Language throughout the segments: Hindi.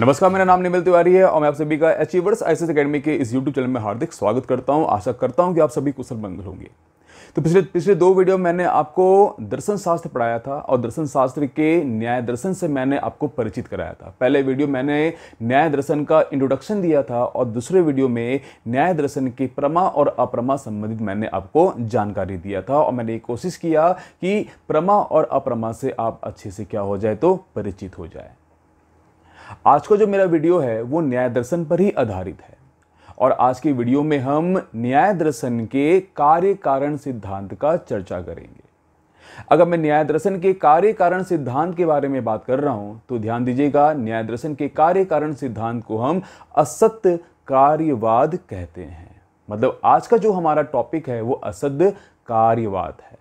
नमस्कार मेरा नाम निमिल तिवारी है और मैं आप सभी का अचीवर्स आईसीएस एकेडमी के इस यूट्यूब चैनल में हार्दिक स्वागत करता हूं आशा करता हूं कि आप सभी कुशल मंगल होंगे तो पिछले पिछले दो वीडियो मैंने आपको दर्शन शास्त्र पढ़ाया था और दर्शन शास्त्र के न्याय दर्शन से मैंने आपको परिचित कराया था पहले वीडियो मैंने न्याय दर्शन का इंट्रोडक्शन दिया था और दूसरे वीडियो में न्याय दर्शन के प्रमा और अप्रमा संबंधित मैंने आपको जानकारी दिया था और मैंने ये कोशिश किया कि प्रमा और अप्रमा से आप अच्छे से क्या हो जाए तो परिचित हो जाए आज का जो मेरा वीडियो है वो न्याय दर्शन पर ही आधारित है और आज की वीडियो में हम न्याय दर्शन के कार्य कारण सिद्धांत का चर्चा करेंगे अगर मैं न्याय दर्शन के कार्य कारण सिद्धांत के बारे में बात कर रहा हूं तो ध्यान दीजिएगा न्याय दर्शन के कार्य कारण सिद्धांत को हम असत्य कार्यवाद कहते हैं मतलब आज का जो हमारा टॉपिक है वो असत्य कार्यवाद है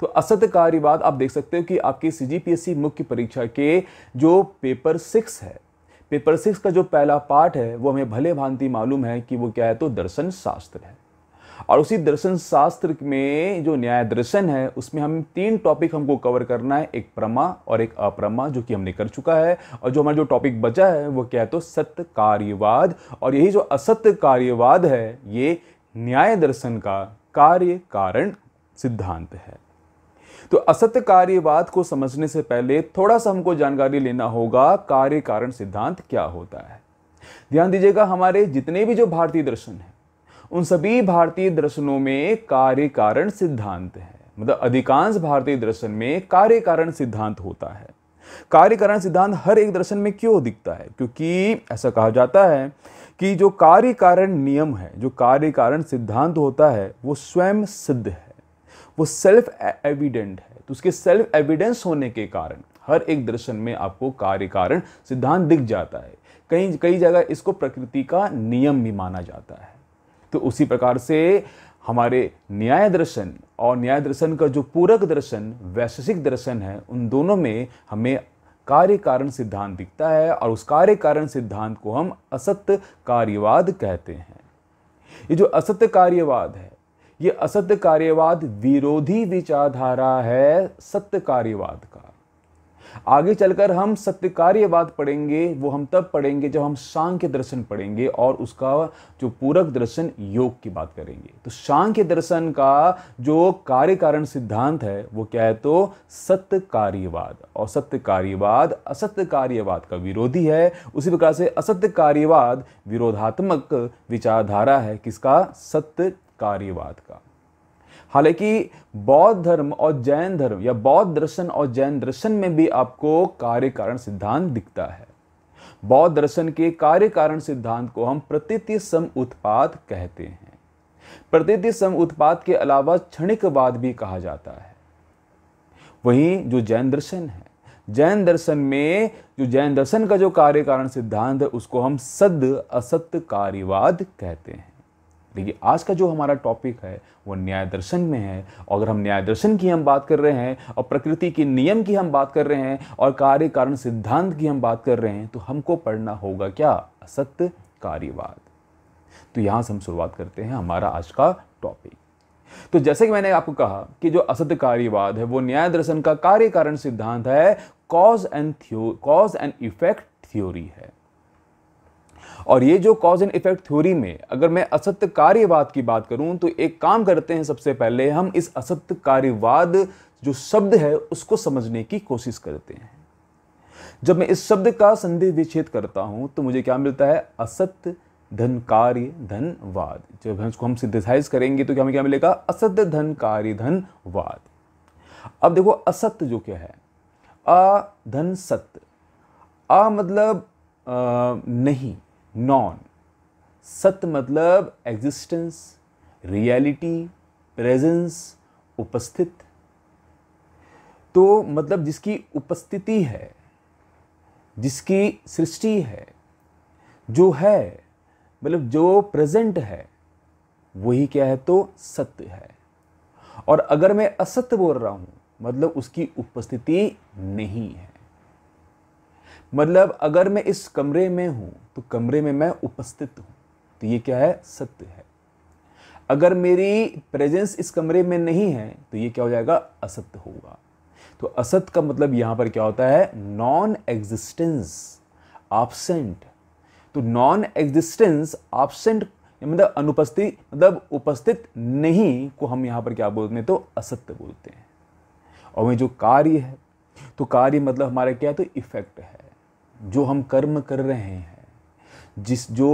तो असत्य कार्यवाद आप देख सकते हो कि आपके सी मुख्य परीक्षा के जो पेपर सिक्स है पेपर सिक्स का जो पहला पार्ट है वो हमें भले भांति मालूम है कि वो क्या है तो दर्शन शास्त्र है और उसी दर्शन शास्त्र में जो न्याय दर्शन है उसमें हम तीन टॉपिक हमको कवर करना है एक प्रमा और एक अप्रमा जो कि हमने कर चुका है और जो हमारा जो टॉपिक बचा है वो क्या है तो सत्य कार्यवाद और यही जो असत्य कार्यवाद है ये न्याय दर्शन का कार्य कारण सिद्धांत है तो असत्य कार्यवाद को समझने से पहले थोड़ा सा हमको जानकारी लेना होगा कार्य कारण सिद्धांत क्या होता है ध्यान दीजिएगा हमारे जितने भी जो भारतीय दर्शन हैं उन सभी भारतीय दर्शनों में कार्य कारण सिद्धांत है मतलब अधिकांश भारतीय दर्शन में कार्य कारण सिद्धांत होता है कार्य कारण सिद्धांत हर एक दर्शन में क्यों दिखता है क्योंकि ऐसा कहा जाता है कि जो कार्य कारण नियम है जो कार्य कारण सिद्धांत होता है वो स्वयं सिद्ध है वो सेल्फ एविडेंट e- है तो उसके सेल्फ एविडेंस होने के कारण हर एक दर्शन में आपको कार्य कारण सिद्धांत दिख जाता है कई कई जगह इसको प्रकृति का नियम भी माना जाता है तो उसी प्रकार से हमारे न्याय दर्शन और न्याय दर्शन का जो पूरक दर्शन वैशेषिक दर्शन है उन दोनों में हमें कार्य कारण सिद्धांत दिखता है और उस कार्य कारण सिद्धांत को हम असत्य कार्यवाद कहते हैं ये जो असत्य कार्यवाद है ये असत्य कार्यवाद विरोधी विचारधारा है सत्य कार्यवाद का आगे चलकर हम सत्य कार्यवाद पढ़ेंगे वो हम तब पढ़ेंगे जब हम सांख्य दर्शन पढ़ेंगे और उसका जो पूरक दर्शन योग की बात करेंगे तो सांख्य दर्शन का जो कार्य कारण सिद्धांत है वो क्या है तो सत्य कार्यवाद और सत्य कार्यवाद असत्य कार्यवाद का विरोधी है उसी प्रकार से असत्य कार्यवाद विरोधात्मक विचारधारा है किसका सत्य कार्यवाद का हालांकि बौद्ध धर्म और जैन धर्म या बौद्ध दर्शन और जैन दर्शन में भी आपको कार्य कारण सिद्धांत दिखता है बौद्ध दर्शन के कार्य कारण सिद्धांत को हम प्रतीति सम उत्पाद कहते हैं प्रतीति सम उत्पाद के अलावा क्षणिकवाद भी कहा जाता है वहीं जो जैन दर्शन है जैन दर्शन में जो जैन दर्शन का जो कार्य कारण सिद्धांत है उसको हम सद असत्य कार्यवाद कहते हैं देखिए आज का जो हमारा टॉपिक है वो न्याय दर्शन में है अगर हम न्याय दर्शन की हम बात कर रहे हैं और प्रकृति के नियम की हम बात कर रहे हैं और कार्य कारण सिद्धांत की हम बात कर रहे हैं तो हमको पढ़ना होगा क्या असत्य कार्यवाद तो यहाँ से हम शुरुआत करते हैं हमारा आज का टॉपिक तो जैसे कि मैंने आपको कहा कि जो असत्य कार्यवाद है वो न्याय दर्शन का कार्य कारण सिद्धांत है cause and cause and effect theory है और ये जो कॉज एंड इफेक्ट थ्योरी में अगर मैं असत्य कार्यवाद की बात करूं तो एक काम करते हैं सबसे पहले हम इस असत्य कार्यवाद जो शब्द है उसको समझने की कोशिश करते हैं जब मैं इस शब्द का संधि विच्छेद करता हूं तो मुझे क्या मिलता है असत्य धन कार्य धनवाद जब हम इसको हम सिंथेसाइज करेंगे तो क्या हमें क्या मिलेगा असत्य धन कार्य धनवाद अब देखो असत्य जो क्या है अ धन सत्य अ मतलब आ, नहीं नॉन सत्य मतलब एग्जिस्टेंस रियलिटी प्रेजेंस उपस्थित तो मतलब जिसकी उपस्थिति है जिसकी सृष्टि है जो है मतलब जो प्रेजेंट है वही क्या है तो सत्य है और अगर मैं असत्य बोल रहा हूँ मतलब उसकी उपस्थिति नहीं है मतलब अगर मैं इस कमरे में हूँ तो कमरे में मैं उपस्थित हूँ तो ये क्या है सत्य है अगर मेरी प्रेजेंस इस कमरे में नहीं है तो ये क्या हो जाएगा असत्य होगा तो असत का मतलब यहाँ पर क्या होता है नॉन एग्जिस्टेंस एबसेंट तो नॉन एग्जिस्टेंस एबसेंट मतलब अनुपस्थित मतलब उपस्थित नहीं को हम यहाँ पर क्या बोलते हैं तो असत्य बोलते हैं और वहीं जो कार्य है तो कार्य मतलब हमारे क्या है तो इफेक्ट है जो हम कर्म कर रहे हैं जिस जो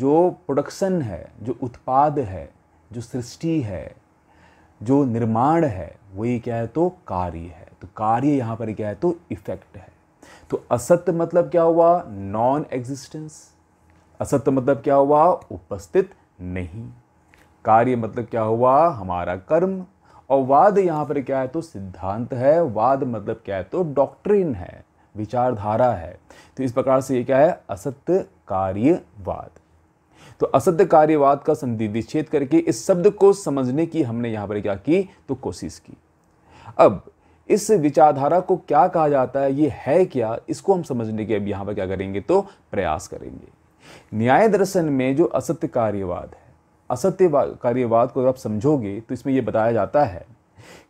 जो प्रोडक्शन है जो उत्पाद है जो सृष्टि है जो निर्माण है वही क्या है तो कार्य है तो कार्य यहाँ पर क्या है तो इफेक्ट है तो असत्य मतलब क्या हुआ नॉन एग्जिस्टेंस असत्य मतलब क्या हुआ उपस्थित नहीं कार्य मतलब क्या हुआ हमारा कर्म और वाद यहाँ पर क्या है तो सिद्धांत है वाद मतलब क्या है तो डॉक्ट्रिन है विचारधारा है तो इस प्रकार से ये क्या है असत्य कार्यवाद तो असत्य कार्यवाद का विच्छेद करके इस शब्द को समझने की हमने यहाँ पर क्या की तो कोशिश की अब इस विचारधारा को क्या कहा जाता है ये है क्या इसको हम समझने के अब यहाँ पर क्या करेंगे तो प्रयास करेंगे न्याय दर्शन में जो असत्य कार्यवाद है असत्य कार्यवाद को अगर आप समझोगे तो इसमें यह बताया जाता है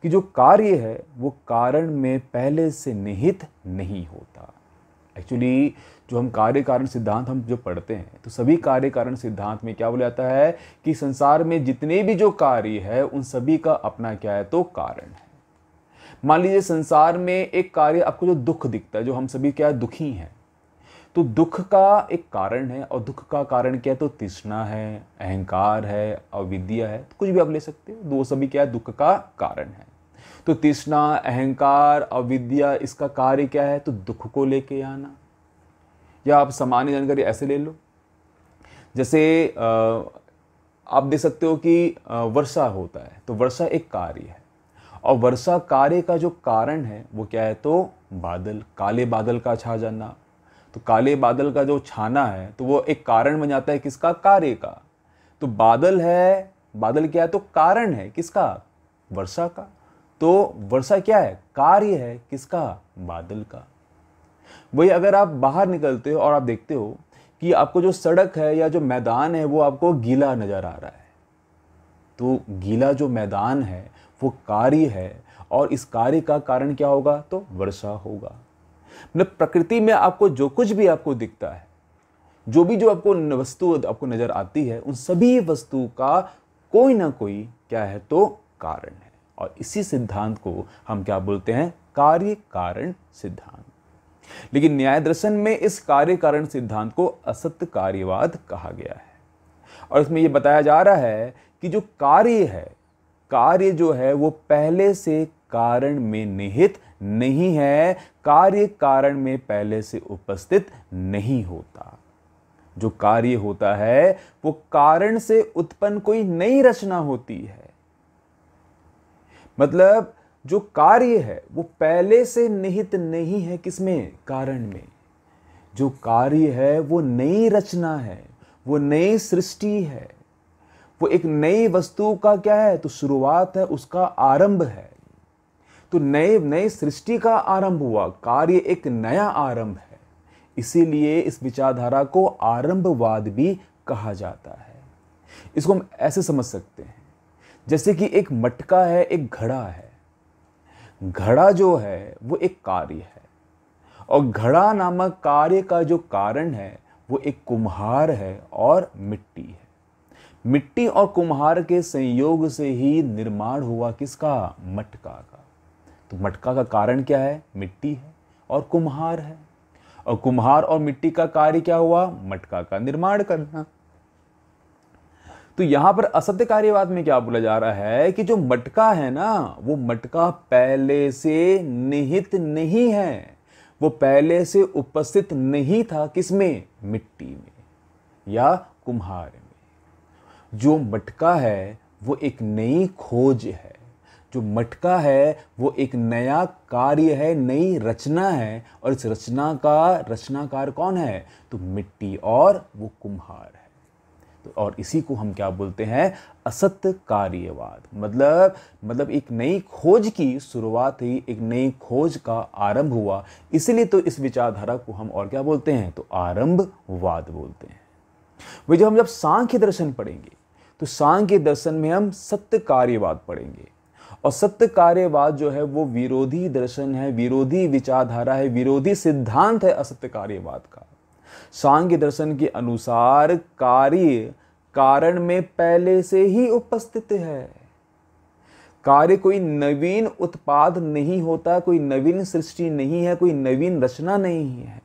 कि जो कार्य है वो कारण में पहले से निहित नहीं होता एक्चुअली जो हम कार्य कारण सिद्धांत हम जो पढ़ते हैं तो सभी कार्य कारण सिद्धांत में क्या बोला जाता है कि संसार में जितने भी जो कार्य है उन सभी का अपना क्या है तो कारण है मान लीजिए संसार में एक कार्य आपको जो दुख दिखता है जो हम सभी क्या दुखी हैं तो दुख का एक कारण है और दुख का कारण क्या है तो तृष्णा है अहंकार है अविद्या है तो कुछ भी आप ले सकते हो दो सभी क्या है दुख का कारण है तो तृष्णा अहंकार अविद्या इसका कार्य क्या है तो दुख को लेके आना या आप सामान्य जानकारी ऐसे ले लो जैसे आप देख सकते हो कि वर्षा होता है तो वर्षा एक कार्य है और वर्षा कार्य का जो कारण है वो क्या है तो बादल काले बादल का छा जाना तो काले बादल का जो छाना है तो वो एक कारण बन जाता है किसका कार्य का तो बादल है बादल क्या है तो कारण है किसका वर्षा का तो वर्षा क्या है कार्य है किसका बादल का वही अगर आप बाहर निकलते हो और आप देखते हो कि आपको जो सड़क है या जो मैदान है वो आपको गीला नज़र आ रहा है तो गीला जो मैदान है वो कार्य है और इस कार्य का कारण क्या होगा तो वर्षा होगा मतलब प्रकृति में आपको जो कुछ भी आपको दिखता है जो भी जो आपको वस्तु आपको नज़र आती है उन सभी वस्तु का कोई ना कोई क्या है तो कारण है और इसी सिद्धांत को हम क्या बोलते हैं कार्य कारण सिद्धांत लेकिन न्याय दर्शन में इस कार्य कारण सिद्धांत को असत्य कार्यवाद कहा गया है और इसमें यह बताया जा रहा है कि जो कार्य है कार्य जो है वो पहले से कारण में निहित नहीं है कार्य कारण में पहले से उपस्थित नहीं होता जो कार्य होता है वो कारण से उत्पन्न कोई नई रचना होती है मतलब जो कार्य है वो पहले से निहित नहीं है किसमें कारण में जो कार्य है वो नई रचना है वो नई सृष्टि है वो एक नई वस्तु का क्या है तो शुरुआत है उसका आरंभ है तो नए नए सृष्टि का आरंभ हुआ कार्य एक नया आरंभ है इसीलिए इस विचारधारा को आरंभवाद भी कहा जाता है इसको हम ऐसे समझ सकते हैं जैसे कि एक मटका है एक घड़ा है घड़ा जो है वो एक कार्य है और घड़ा नामक कार्य का जो कारण है वो एक कुम्हार है और मिट्टी है मिट्टी और कुम्हार के संयोग से ही निर्माण हुआ किसका मटका तो मटका का कारण क्या है मिट्टी है और कुम्हार है और कुम्हार और मिट्टी का कार्य क्या हुआ मटका का निर्माण करना तो यहां पर असत्य कार्यवाद में क्या बोला जा रहा है कि जो मटका है ना वो मटका पहले से निहित नहीं है वो पहले से उपस्थित नहीं था किसमें मिट्टी में या कुम्हार में जो मटका है वो एक नई खोज है जो मटका है वो एक नया कार्य है नई रचना है और इस रचना का रचनाकार कौन है तो मिट्टी और वो कुम्हार है तो और इसी को हम क्या बोलते हैं असत्य कार्यवाद मतलब मतलब एक नई खोज की शुरुआत ही एक नई खोज का आरंभ हुआ इसलिए तो इस विचारधारा को हम और क्या बोलते हैं तो आरंभवाद बोलते हैं वही जब हम जब सांख्य दर्शन पढ़ेंगे तो सांख्य दर्शन में हम सत्य कार्यवाद पढ़ेंगे और सत्य कार्यवाद जो है वो विरोधी दर्शन है विरोधी विचारधारा है विरोधी सिद्धांत है असत्य कार्यवाद का सांघ्य दर्शन के अनुसार कार्य कारण में पहले से ही उपस्थित है कार्य कोई नवीन उत्पाद नहीं होता कोई नवीन सृष्टि नहीं है कोई नवीन रचना नहीं है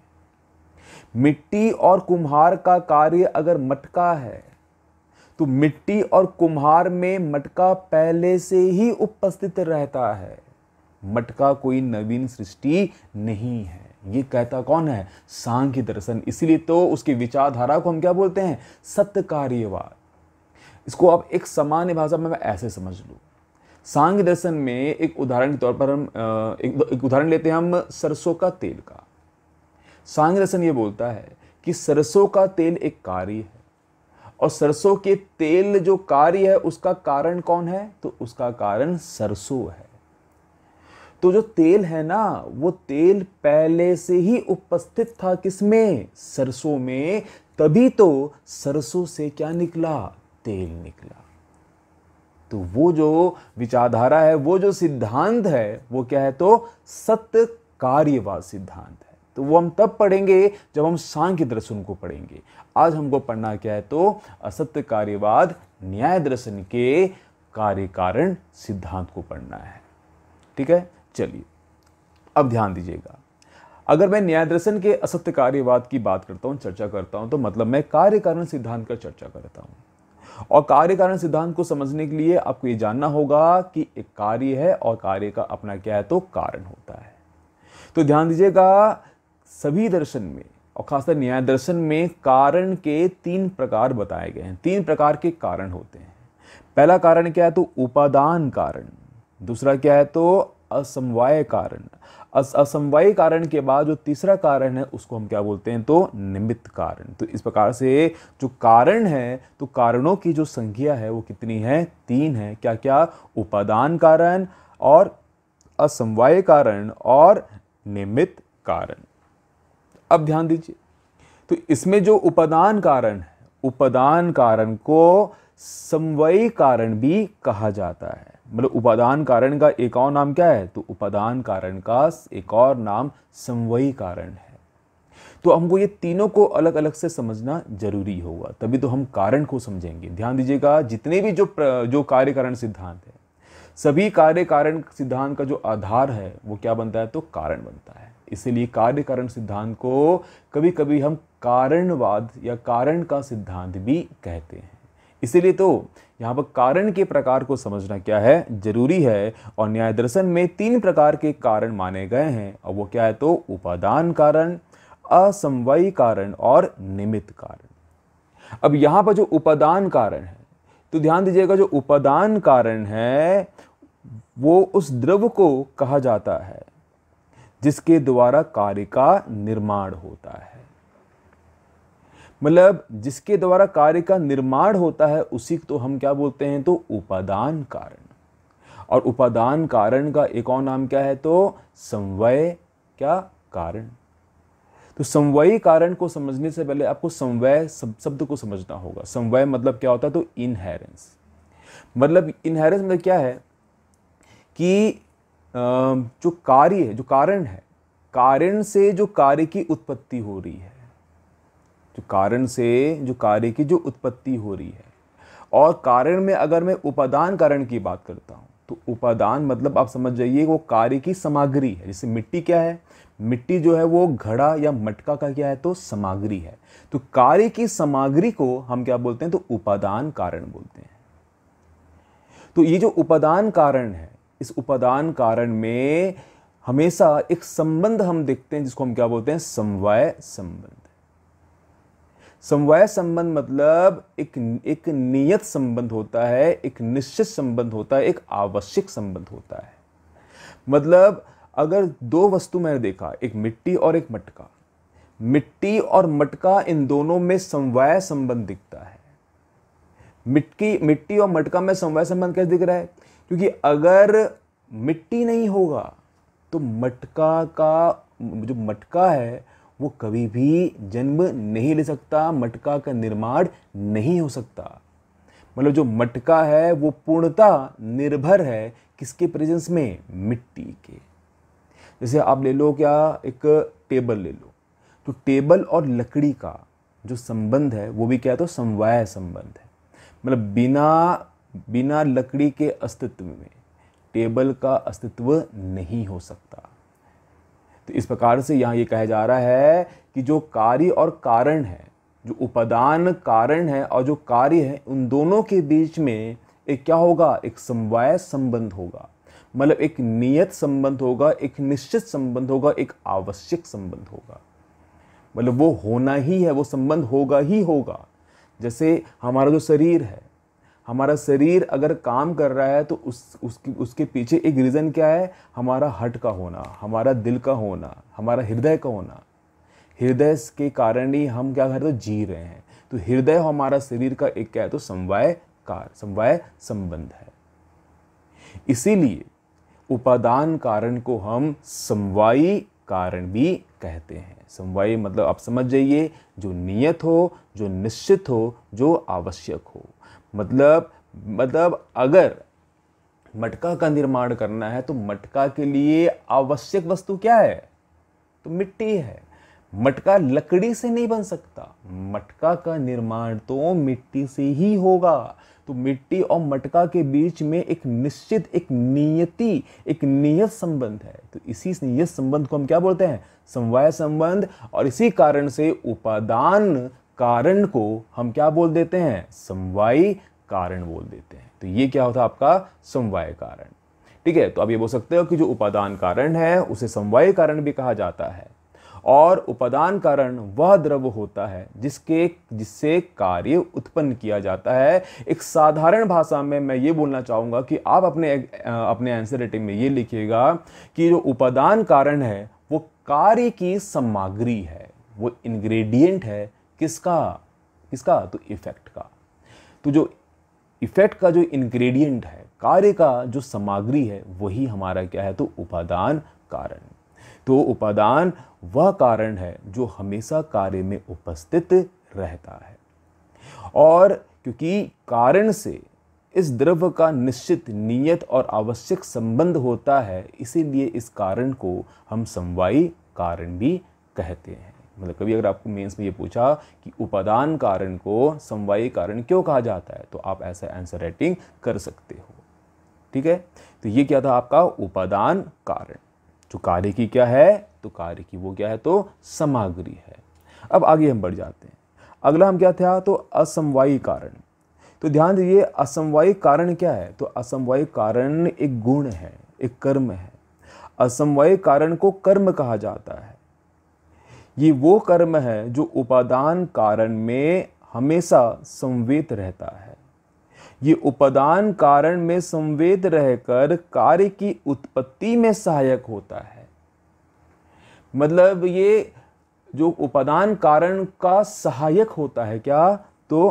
मिट्टी और कुम्हार का कार्य अगर मटका है तो मिट्टी और कुम्हार में मटका पहले से ही उपस्थित रहता है मटका कोई नवीन सृष्टि नहीं है ये कहता कौन है सांख्य दर्शन इसीलिए तो उसकी विचारधारा को हम क्या बोलते हैं सत्यकार्यवाद इसको आप एक सामान्य भाषा में मैं ऐसे समझ लूँ सांघ दर्शन में एक उदाहरण के तौर पर हम एक, एक उदाहरण लेते हैं हम सरसों का तेल का सांघ दर्शन ये बोलता है कि सरसों का तेल एक कार्य है और सरसों के तेल जो कार्य है उसका कारण कौन है तो उसका कारण सरसों है तो जो तेल है ना वो तेल पहले से ही उपस्थित था किसमें सरसों में तभी तो सरसों से क्या निकला तेल निकला तो वो जो विचारधारा है वो जो सिद्धांत है वो क्या है तो सत्य कार्यवाद सिद्धांत है तो वो हम तब पढ़ेंगे जब हम सांख्य दर्शन को पढ़ेंगे आज हमको पढ़ना क्या है तो असत्य कार्यवाद न्याय दर्शन के कार्य कारण सिद्धांत को पढ़ना है ठीक है चलिए अब ध्यान दीजिएगा अगर मैं न्याय दर्शन के असत्य कार्यवाद की बात करता हूँ चर्चा करता हूँ तो मतलब मैं कार्य कारण सिद्धांत का चर्चा करता हूँ और कार्य कारण सिद्धांत को समझने के लिए आपको ये जानना होगा कि एक कार्य है और कार्य का अपना क्या है तो कारण होता है तो ध्यान दीजिएगा सभी दर्शन में और खासकर न्याय दर्शन में कारण के तीन प्रकार बताए गए हैं तीन प्रकार के कारण होते हैं पहला कारण क्या है तो उपादान कारण दूसरा क्या है तो असमवाय कारण असमवाय कारण के बाद जो तीसरा कारण है उसको हम क्या बोलते हैं तो निमित्त कारण तो इस प्रकार से जो कारण है तो कारणों की जो संख्या है वो कितनी है तीन है क्या क्या उपादान कारण और असमवाय कारण और निमित्त कारण अब ध्यान दीजिए तो इसमें जो उपदान कारण है उपदान कारण को समवयी कारण भी कहा जाता है मतलब उपादान कारण का एक और नाम क्या है तो उपादान कारण का एक और नाम समवयी कारण है तो हमको ये तीनों को अलग अलग से समझना जरूरी होगा तभी तो हम कारण को समझेंगे ध्यान दीजिएगा जितने भी जो प्र, जो कार्य कारण सिद्धांत है सभी कार्य कारण सिद्धांत का जो आधार है वो क्या बनता है तो कारण बनता है इसीलिए कार्य कारण सिद्धांत को कभी कभी हम कारणवाद या कारण का सिद्धांत भी कहते हैं इसीलिए तो यहाँ पर कारण के प्रकार को समझना क्या है जरूरी है और न्याय दर्शन में तीन प्रकार के कारण माने गए हैं और वो क्या है तो उपादान कारण असमवायी कारण और निमित्त कारण अब यहाँ पर जो उपादान कारण है तो ध्यान दीजिएगा जो उपादान कारण है वो उस द्रव को कहा जाता है जिसके द्वारा कार्य का निर्माण होता है मतलब जिसके द्वारा कार्य का निर्माण होता है उसी तो हम क्या बोलते हैं तो उपादान कारण और उपादान कारण का एक और नाम क्या है तो संवय क्या कारण तो संवयी कारण को समझने से पहले आपको संवय शब्द को समझना होगा संवय मतलब क्या होता है तो इनहेरेंस मतलब इनहेरेंस मतलब क्या है कि जो कार्य है जो कारण है कारण से जो कार्य की उत्पत्ति हो रही है जो कारण से जो कार्य की जो उत्पत्ति हो रही है और कारण में अगर मैं उपादान कारण की बात करता हूँ तो उपादान मतलब आप समझ जाइए वो कार्य की सामग्री है जैसे मिट्टी क्या है मिट्टी जो है वो घड़ा या मटका का क्या है तो सामग्री है तो कार्य की सामग्री को हम क्या बोलते हैं तो उपादान कारण बोलते हैं तो ये जो उपादान कारण है इस उपादान कारण में हमेशा एक संबंध हम देखते हैं जिसको हम क्या बोलते हैं समवाय संबंध समवाय संबंध मतलब एक एक नियत संबंध होता है एक निश्चित संबंध होता है एक आवश्यक संबंध होता है मतलब अगर दो वस्तु मैंने देखा एक मिट्टी और एक मटका मिट्टी और मटका इन दोनों में समवाय संबंध दिखता है मिट्टी मिट्टी और मटका में समवाय संबंध कैसे दिख रहा है क्योंकि अगर मिट्टी नहीं होगा तो मटका का जो मटका है वो कभी भी जन्म नहीं ले सकता मटका का निर्माण नहीं हो सकता मतलब जो मटका है वो पूर्णता निर्भर है किसके प्रेजेंस में मिट्टी के जैसे आप ले लो क्या एक टेबल ले लो तो टेबल और लकड़ी का जो संबंध है वो भी क्या है तो समवाय संबंध है मतलब बिना बिना लकड़ी के अस्तित्व में टेबल का अस्तित्व नहीं हो सकता तो इस प्रकार से यहाँ ये कहा जा रहा है कि जो कार्य और कारण है जो उपादान कारण है और जो कार्य है उन दोनों के बीच में एक क्या होगा एक समवाय संबंध होगा मतलब एक नियत संबंध होगा एक निश्चित संबंध होगा एक आवश्यक संबंध होगा मतलब वो होना ही है वो संबंध होगा ही होगा जैसे हमारा जो शरीर है हमारा शरीर अगर काम कर रहा है तो उस उसकी उसके पीछे एक रीज़न क्या है हमारा हट का होना हमारा दिल का होना हमारा हृदय का होना हृदय के कारण ही हम क्या कर रहे तो जी रहे हैं तो हृदय हमारा शरीर का एक क्या है तो समवाय कार समवाय संबंध है इसीलिए उपादान कारण को हम समवायी कारण भी कहते हैं समवायी मतलब आप समझ जाइए जो नियत हो जो निश्चित हो जो आवश्यक हो मतलब मतलब अगर मटका का निर्माण करना है तो मटका के लिए आवश्यक वस्तु क्या है तो मिट्टी है मटका लकड़ी से नहीं बन सकता मटका का निर्माण तो मिट्टी से ही होगा तो मिट्टी और मटका के बीच में एक निश्चित एक नियति एक नियत संबंध है तो इसी नियत संबंध को हम क्या बोलते हैं समवाय संबंध और इसी कारण से उपादान कारण को हम क्या बोल देते हैं समवायी कारण बोल देते हैं तो ये क्या होता है आपका समवाय कारण ठीक है तो आप ये बोल सकते हो कि जो उपादान कारण है उसे समवाय कारण भी कहा जाता है और उपादान कारण वह द्रव्य होता है जिसके जिससे कार्य उत्पन्न किया जाता है एक साधारण भाषा में मैं ये बोलना चाहूँगा कि आप अपने अपने आंसर रेटिंग में ये लिखिएगा कि जो उपादान कारण है वो कार्य की सामग्री है वो इंग्रेडिएंट है किसका किसका तो इफेक्ट का तो जो इफेक्ट का जो इंग्रेडिएंट है कार्य का जो सामग्री है वही हमारा क्या है तो उपादान कारण तो उपादान वह कारण है जो हमेशा कार्य में उपस्थित रहता है और क्योंकि कारण से इस द्रव्य का निश्चित नियत और आवश्यक संबंध होता है इसीलिए इस कारण को हम समवायी कारण भी कहते हैं मतलब कभी अगर आपको मेंस में ये पूछा कि उपादान कारण को समवाय कारण क्यों कहा जाता है तो आप ऐसा आंसर राइटिंग कर सकते हो ठीक है तो ये क्या था आपका उपादान कारण जो तो कार्य की क्या है तो कार्य की वो क्या है तो सामग्री है अब आगे हम बढ़ जाते हैं अगला हम क्या था तो असमवायी कारण तो ध्यान दीजिए असमवाय कारण क्या है तो असमवाय कारण एक गुण है एक कर्म है असमवाय कारण को कर्म कहा जाता है ये वो कर्म है जो उपादान कारण में हमेशा संवेद रहता है ये उपादान कारण में संवेद रहकर कार्य की उत्पत्ति में सहायक होता है मतलब ये जो उपादान कारण का सहायक होता है क्या तो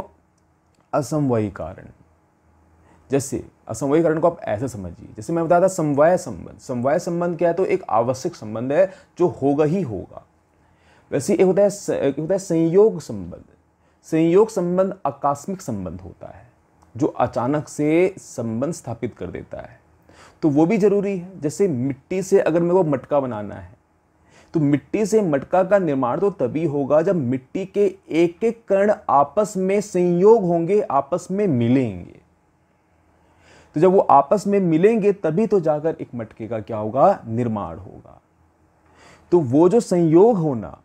असमवयी कारण जैसे असमवयी कारण को आप ऐसे समझिए जैसे मैं बताया था समवाय संबंध समवाय संबंध क्या है तो एक आवश्यक संबंध है जो होगा ही होगा वैसे ये होता है होता है संयोग संबंध संयोग संबंध आकस्मिक संबंध होता है जो अचानक से संबंध स्थापित कर देता है तो वो भी जरूरी है जैसे मिट्टी से अगर मेरे को मटका बनाना है तो मिट्टी से मटका का निर्माण तो तभी होगा जब मिट्टी के एक एक कण आपस में संयोग होंगे आपस में मिलेंगे तो जब वो आपस में मिलेंगे तभी तो जाकर एक मटके का क्या होगा निर्माण होगा तो वो जो संयोग होना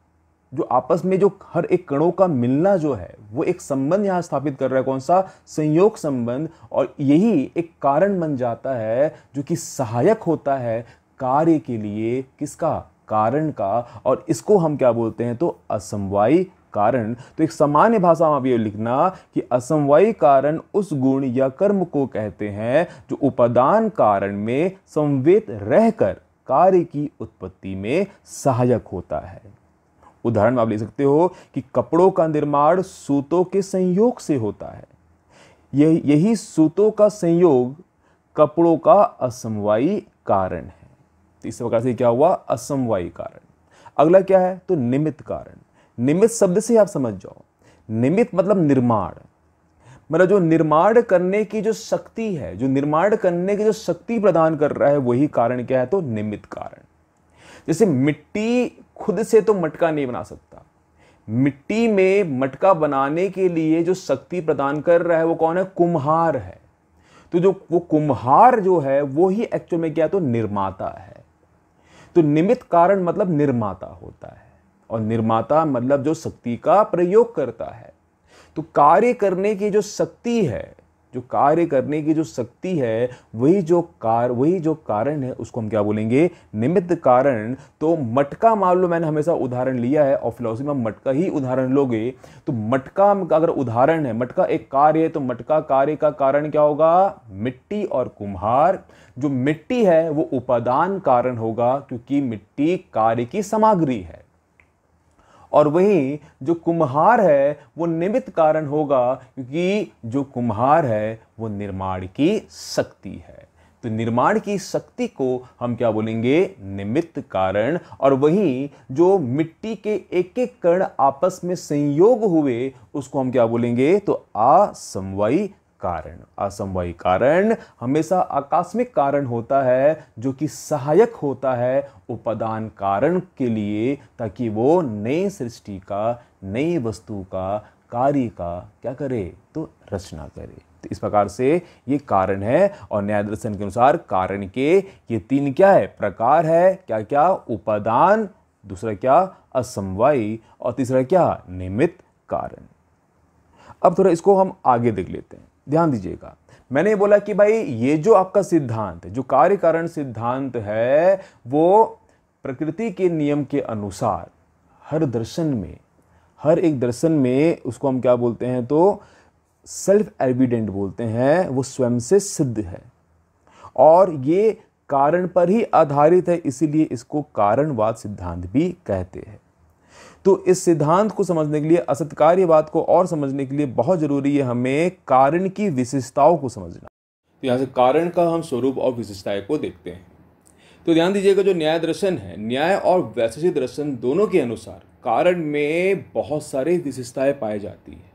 जो आपस में जो हर एक कणों का मिलना जो है वो एक संबंध यहाँ स्थापित कर रहा है कौन सा संयोग संबंध और यही एक कारण बन जाता है जो कि सहायक होता है कार्य के लिए किसका कारण का और इसको हम क्या बोलते हैं तो असमवाय कारण तो एक सामान्य भाषा में आप ये लिखना कि असमवायी कारण उस गुण या कर्म को कहते हैं जो उपादान कारण में संवेद रहकर कार्य की उत्पत्ति में सहायक होता है उदाहरण आप ले सकते हो कि कपड़ों का निर्माण सूतों के संयोग से होता है यही यही सूतों का संयोग कपड़ों का असमवायी कारण है तो इस प्रकार से क्या हुआ असमवायी कारण अगला क्या है तो निमित्त कारण निमित शब्द से आप समझ जाओ निमित मतलब निर्माण मतलब जो निर्माण करने की जो शक्ति है जो निर्माण करने की जो शक्ति प्रदान कर रहा है वही कारण क्या है तो निमित कारण जैसे मिट्टी खुद से तो मटका नहीं बना सकता मिट्टी में मटका बनाने के लिए जो शक्ति प्रदान कर रहा है वो कौन है कुम्हार है तो जो वो कुम्हार जो है वो ही एक्चुअल में क्या तो निर्माता है तो निमित कारण मतलब निर्माता होता है और निर्माता मतलब जो शक्ति का प्रयोग करता है तो कार्य करने की जो शक्ति है जो कार्य करने की जो शक्ति है वही जो कार वही जो कारण है उसको हम क्या बोलेंगे निमित्त कारण तो मटका मान लो मैंने हमेशा उदाहरण लिया है और फिलोसफी में मटका ही उदाहरण लोगे तो मटका का अगर उदाहरण है मटका एक कार्य है तो मटका कार्य का कारण क्या होगा मिट्टी और कुम्हार जो मिट्टी है वो उपादान कारण होगा क्योंकि मिट्टी कार्य की सामग्री है और वहीं जो कुम्हार है वो निमित्त कारण होगा क्योंकि जो कुम्हार है वो निर्माण की शक्ति है तो निर्माण की शक्ति को हम क्या बोलेंगे निमित्त कारण और वहीं जो मिट्टी के एक एक कण आपस में संयोग हुए उसको हम क्या बोलेंगे तो असमवायी कारण असमवायी कारण हमेशा आकस्मिक कारण होता है जो कि सहायक होता है उपादान कारण के लिए ताकि वो नई सृष्टि का नई वस्तु का कार्य का क्या करे तो रचना करे तो इस प्रकार से ये कारण है और न्याय दर्शन के अनुसार कारण के ये तीन क्या है प्रकार है क्या क्या उपादान दूसरा क्या असमवाई और तीसरा क्या निमित्त कारण अब थोड़ा इसको हम आगे देख लेते हैं ध्यान दीजिएगा मैंने बोला कि भाई ये जो आपका सिद्धांत जो कार्य कारण सिद्धांत है वो प्रकृति के नियम के अनुसार हर दर्शन में हर एक दर्शन में उसको हम क्या बोलते हैं तो सेल्फ एविडेंट बोलते हैं वो स्वयं से सिद्ध है और ये कारण पर ही आधारित है इसीलिए इसको कारणवाद सिद्धांत भी कहते हैं तो इस सिद्धांत को समझने के लिए असत्कार्य बात को और समझने के लिए बहुत ज़रूरी है हमें कारण की विशेषताओं को समझना तो यहाँ से कारण का हम स्वरूप और विशेषताएं को देखते हैं तो ध्यान दीजिएगा जो न्याय दर्शन है न्याय और वैशेषिक दर्शन दोनों के अनुसार कारण में बहुत सारी विशेषताएं पाई जाती हैं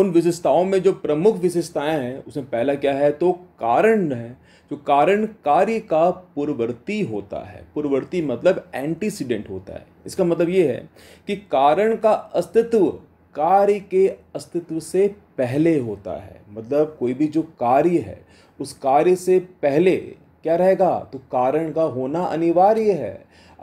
उन विशेषताओं में जो प्रमुख विशेषताएं हैं उसमें पहला क्या है तो कारण है जो कारण कार्य का पूर्ववर्ती होता है पूर्ववर्ती मतलब एंटीसीडेंट होता है इसका मतलब ये है कि कारण का अस्तित्व कार्य के अस्तित्व से पहले होता है मतलब कोई भी जो कार्य है उस कार्य से पहले क्या रहेगा तो कारण का होना अनिवार्य है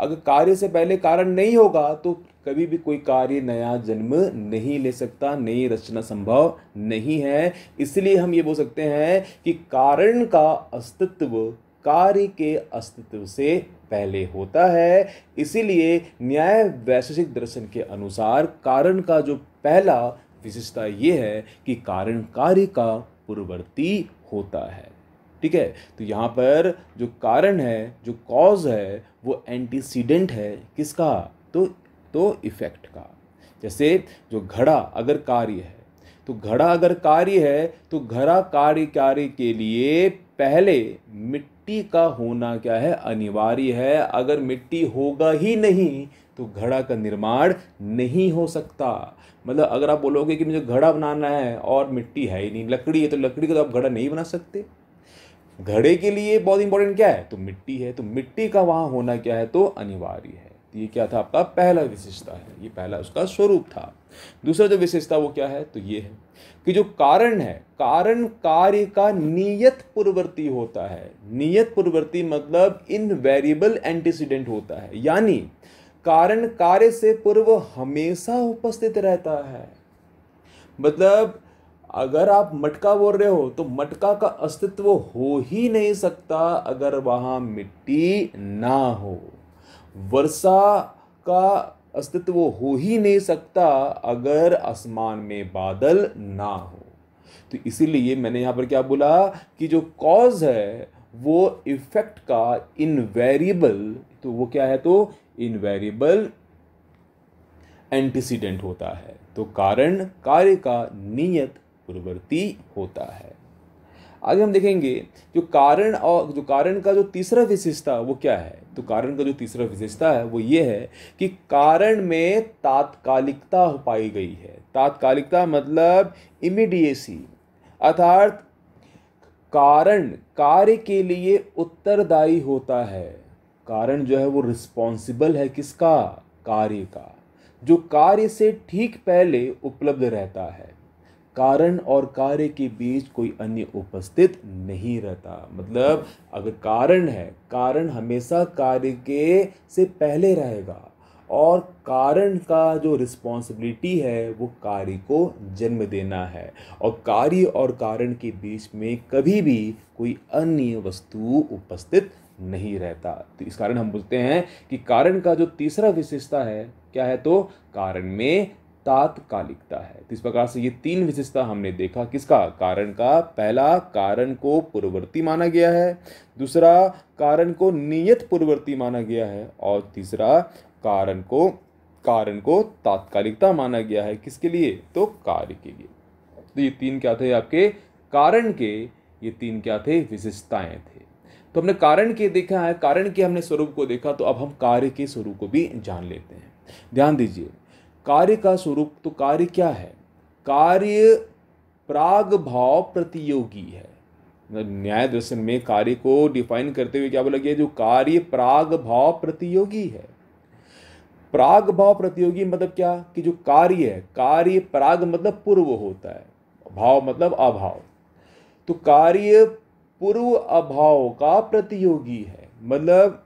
अगर कार्य से पहले कारण नहीं होगा तो कभी भी कोई कार्य नया जन्म नहीं ले सकता नई रचना संभव नहीं है इसलिए हम ये बोल सकते हैं कि कारण का अस्तित्व कार्य के अस्तित्व से पहले होता है इसीलिए न्याय वैशेषिक दर्शन के अनुसार कारण का जो पहला विशेषता ये है कि कारण कार्य का पूर्ववर्ती होता है ठीक है तो यहाँ पर जो कारण है जो कॉज है वो एंटीसीडेंट है किसका तो तो इफेक्ट का जैसे जो घड़ा अगर कार्य है तो घड़ा अगर कार्य है तो घड़ा कार्य कार्य के लिए पहले मिट्टी मिट्टी का होना क्या है अनिवार्य है अगर मिट्टी होगा ही नहीं तो घड़ा का निर्माण नहीं हो सकता मतलब अगर आप बोलोगे कि मुझे घड़ा बनाना है और मिट्टी है ही नहीं लकड़ी है तो लकड़ी का तो आप घड़ा नहीं बना सकते घड़े के लिए बहुत इंपॉर्टेंट क्या है तो मिट्टी है तो मिट्टी का वहाँ होना क्या है तो अनिवार्य है ये क्या था आपका पहला विशेषता है ये पहला उसका स्वरूप था दूसरा जो विशेषता वो क्या है तो ये है कि जो कारण है कारण कार्य का नियत पूर्ववर्ती होता है नियत पूर्ववर्ती मतलब इन वेरिएबल एंटीसीडेंट होता है यानी कारण कार्य से पूर्व हमेशा उपस्थित रहता है मतलब अगर आप मटका बोल रहे हो तो मटका का अस्तित्व हो ही नहीं सकता अगर वहाँ मिट्टी ना हो वर्षा का अस्तित्व हो ही नहीं सकता अगर आसमान में बादल ना हो तो इसीलिए मैंने यहाँ पर क्या बोला कि जो कॉज है वो इफेक्ट का इनवेरिएबल तो वो क्या है तो इनवेरिएबल एंटीसीडेंट होता है तो कारण कार्य का नियत पूर्ववर्ती होता है आगे हम देखेंगे जो कारण और जो कारण का जो तीसरा विशेषता वो क्या है तो कारण का जो तीसरा विशेषता है वो ये है कि कारण में तात्कालिकता पाई गई है तात्कालिकता मतलब इमीडिएसी अर्थात कारण कार्य के लिए उत्तरदायी होता है कारण जो है वो रिस्पॉन्सिबल है किसका कार्य का जो कार्य से ठीक पहले उपलब्ध रहता है कारण और कार्य के बीच कोई अन्य उपस्थित नहीं रहता मतलब अगर कारण है कारण हमेशा कार्य के से पहले रहेगा और कारण का जो रिस्पॉन्सिबिलिटी है वो कार्य को जन्म देना है और कार्य और कारण के बीच में कभी भी कोई अन्य वस्तु उपस्थित नहीं रहता तो इस कारण हम बोलते हैं कि कारण का जो तीसरा विशेषता है क्या है तो कारण में तात्कालिकता है तो इस प्रकार से ये तीन विशेषता हमने देखा किसका कारण का पहला कारण को पूर्ववर्ती माना गया है दूसरा कारण को नियत पूर्ववर्ती माना गया है और तीसरा कारण को कारण को तात्कालिकता माना गया है किसके लिए तो कार्य के लिए तो ये तीन क्या थे आपके कारण के ये तीन क्या थे विशेषताएं थे तो हमने कारण के देखा है कारण के हमने स्वरूप को देखा तो अब हम कार्य के स्वरूप को भी जान लेते हैं ध्यान दीजिए कार्य का स्वरूप तो कार्य क्या है कार्य प्राग भाव प्रतियोगी है न्याय दर्शन में कार्य को डिफाइन करते हुए क्या बोला गया जो कार्य प्राग भाव प्रतियोगी है प्राग भाव प्रतियोगी मतलब क्या कि जो कार्य है कार्य प्राग मतलब पूर्व होता है भाव मतलब अभाव तो कार्य पूर्व अभाव का प्रतियोगी है मतलब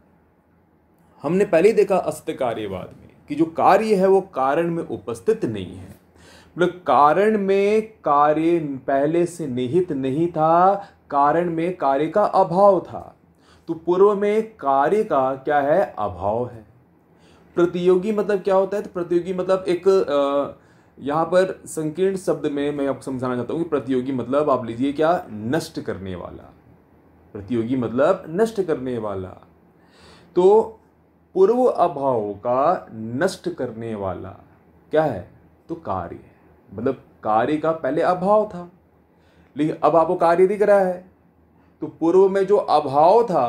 हमने पहले ही देखा अस्त कार्यवाद कि जो कार्य है वो कारण में उपस्थित नहीं है मतलब कारण में कार्य पहले से निहित नहीं था कारण में कार्य का अभाव था तो पूर्व में कार्य का क्या है अभाव है प्रतियोगी मतलब क्या होता है तो प्रतियोगी मतलब एक यहाँ पर संकीर्ण शब्द में मैं आपको समझाना चाहता हूँ कि प्रतियोगी मतलब आप लीजिए क्या नष्ट करने वाला प्रतियोगी मतलब नष्ट करने वाला तो पूर्व अभाव का नष्ट करने वाला क्या है तो कार्य है मतलब कार्य का पहले अभाव था लेकिन अब आपको कार्य दिख रहा है तो पूर्व में जो अभाव था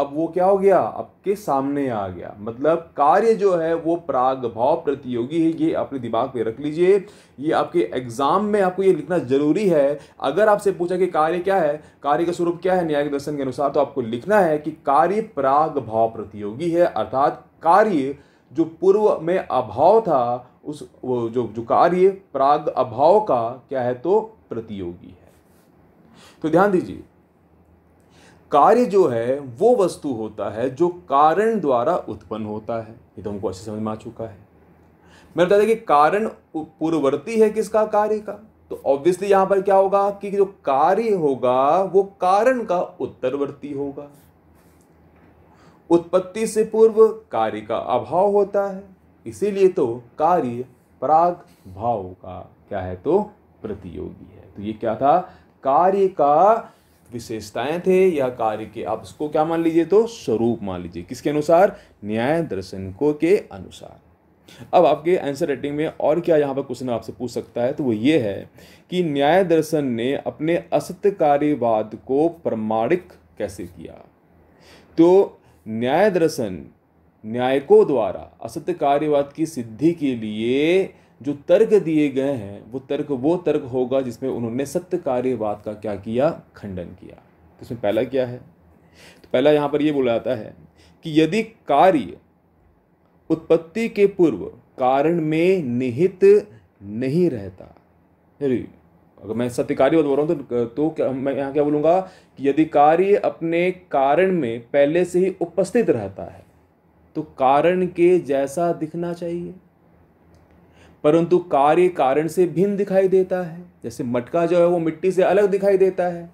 अब वो क्या हो गया आपके सामने आ गया मतलब कार्य जो है वो प्राग भाव प्रतियोगी है ये अपने दिमाग में रख लीजिए ये आपके एग्जाम में आपको ये लिखना जरूरी है अगर आपसे पूछा कि कार्य क्या है कार्य का स्वरूप क्या है न्यायिक दर्शन के अनुसार तो आपको लिखना है कि कार्य प्राग भाव प्रतियोगी है अर्थात कार्य जो पूर्व में अभाव था उस वो जो जो कार्य प्राग अभाव का क्या है तो प्रतियोगी है तो ध्यान दीजिए कार्य जो है वो वस्तु होता है जो कारण द्वारा उत्पन्न होता है ये तो हमको अच्छे समझ में आ चुका है मैं बता दें कि कारण पूर्ववर्ती है किसका कार्य का तो ऑब्वियसली यहां पर क्या होगा कि जो कार्य होगा वो कारण का उत्तरवर्ती होगा उत्पत्ति से पूर्व कार्य का अभाव होता है इसीलिए तो कार्य प्राग भाव का क्या है तो प्रतियोगी है तो ये क्या था कार्य का विशेषताएं थे या कार्य के आप इसको क्या मान लीजिए तो स्वरूप मान लीजिए किसके अनुसार न्याय दर्शनको के अनुसार अब आपके आंसर रेटिंग में और क्या यहाँ पर क्वेश्चन आपसे पूछ सकता है तो वो ये है कि न्याय दर्शन ने अपने असत्य कार्यवाद को प्रमाणिक कैसे किया तो न्याय दर्शन न्यायिकों द्वारा असत्य कार्यवाद की सिद्धि के लिए जो तर्क दिए गए हैं वो तर्क वो तर्क होगा जिसमें उन्होंने सत्य कार्यवाद का क्या किया खंडन किया तो इसमें पहला क्या है तो पहला यहाँ पर ये बोला जाता है कि यदि कार्य उत्पत्ति के पूर्व कारण में निहित नहीं रहता अगर मैं सत्य कार्य बोल रहा हूँ तो तो क्या, मैं यहाँ क्या बोलूँगा कि यदि कार्य अपने कारण में पहले से ही उपस्थित रहता है तो कारण के जैसा दिखना चाहिए परंतु कार्य कारण से भिन्न दिखाई देता है जैसे मटका जो है वो मिट्टी से अलग दिखाई देता है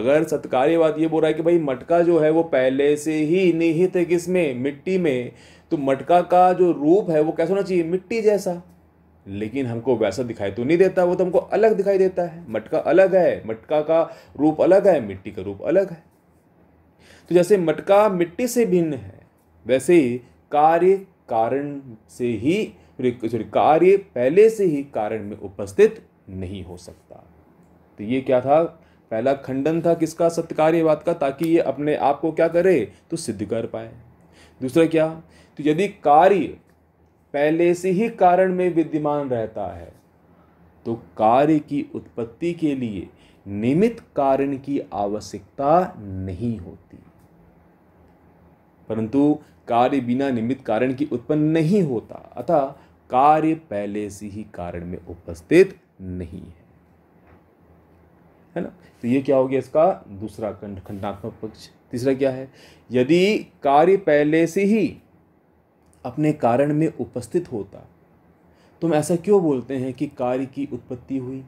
अगर सत्कार्यवाद ये बोल रहा है कि भाई मटका जो है वो पहले से ही निहित है किसमें मिट्टी में तो मटका का जो रूप है वो कैसा होना चाहिए मिट्टी जैसा लेकिन हमको वैसा दिखाई तो नहीं देता वो तो हमको अलग दिखाई देता है मटका अलग है मटका का रूप अलग है मिट्टी का रूप अलग है तो जैसे मटका मिट्टी से भिन्न है वैसे ही कार्य कारण से ही कार्य पहले से ही कारण में उपस्थित नहीं हो सकता तो ये क्या था पहला खंडन था किसका सत्कार्यवाद का ताकि ये अपने आप को क्या करे तो सिद्ध कर पाए दूसरा क्या तो यदि कार्य पहले से ही कारण में विद्यमान रहता है तो कार्य की उत्पत्ति के लिए निमित कारण की आवश्यकता नहीं होती परंतु कार्य बिना निमित कारण की उत्पन्न नहीं होता अतः कार्य पहले से ही कारण में उपस्थित नहीं है है ना तो ये क्या हो गया इसका दूसरा खंड खंडात्मक पक्ष तीसरा क्या है यदि कार्य पहले से ही अपने कारण में उपस्थित होता तो हम ऐसा क्यों बोलते हैं कि कार्य की उत्पत्ति हुई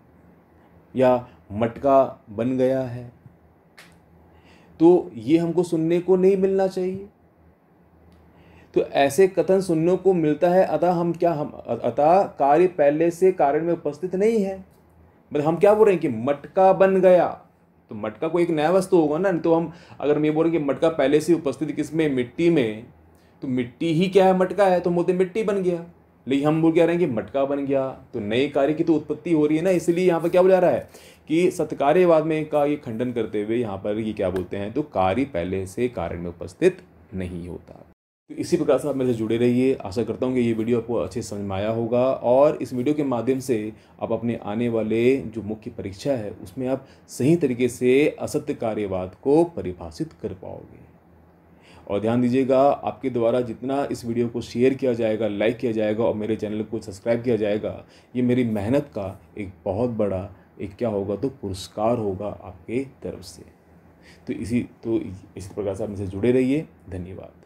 या मटका बन गया है तो ये हमको सुनने को नहीं मिलना चाहिए तो ऐसे कथन सुनने को मिलता है अतः हम क्या हम अतः कार्य पहले से कारण में उपस्थित नहीं है मतलब हम क्या बोल रहे हैं कि मटका बन गया तो मटका कोई एक नया वस्तु होगा ना तो हम अगर हम ये बोल रहे कि मटका पहले से उपस्थित किस में मिट्टी में तो मिट्टी ही क्या है मटका है तो बोलते मिट्टी बन गया लेकिन हम बोल क्या रहे हैं कि मटका बन गया तो नए कार्य की तो उत्पत्ति हो रही है ना इसलिए यहाँ पर क्या बोला जा रहा है कि सत्कार्यवाद में का ये खंडन करते हुए यहाँ पर ये क्या बोलते हैं तो कार्य पहले से कारण में उपस्थित नहीं होता तो इसी प्रकार से आप मेरे से जुड़े रहिए आशा करता हूँ कि ये वीडियो आपको अच्छे समझ में आया होगा और इस वीडियो के माध्यम से आप अपने आने वाले जो मुख्य परीक्षा है उसमें आप सही तरीके से असत्य कार्यवाद को परिभाषित कर पाओगे और ध्यान दीजिएगा आपके द्वारा जितना इस वीडियो को शेयर किया जाएगा लाइक किया जाएगा और मेरे चैनल को सब्सक्राइब किया जाएगा ये मेरी मेहनत का एक बहुत बड़ा एक क्या होगा तो पुरस्कार होगा आपके तरफ से तो इसी तो इसी प्रकार से आप मुझसे जुड़े रहिए धन्यवाद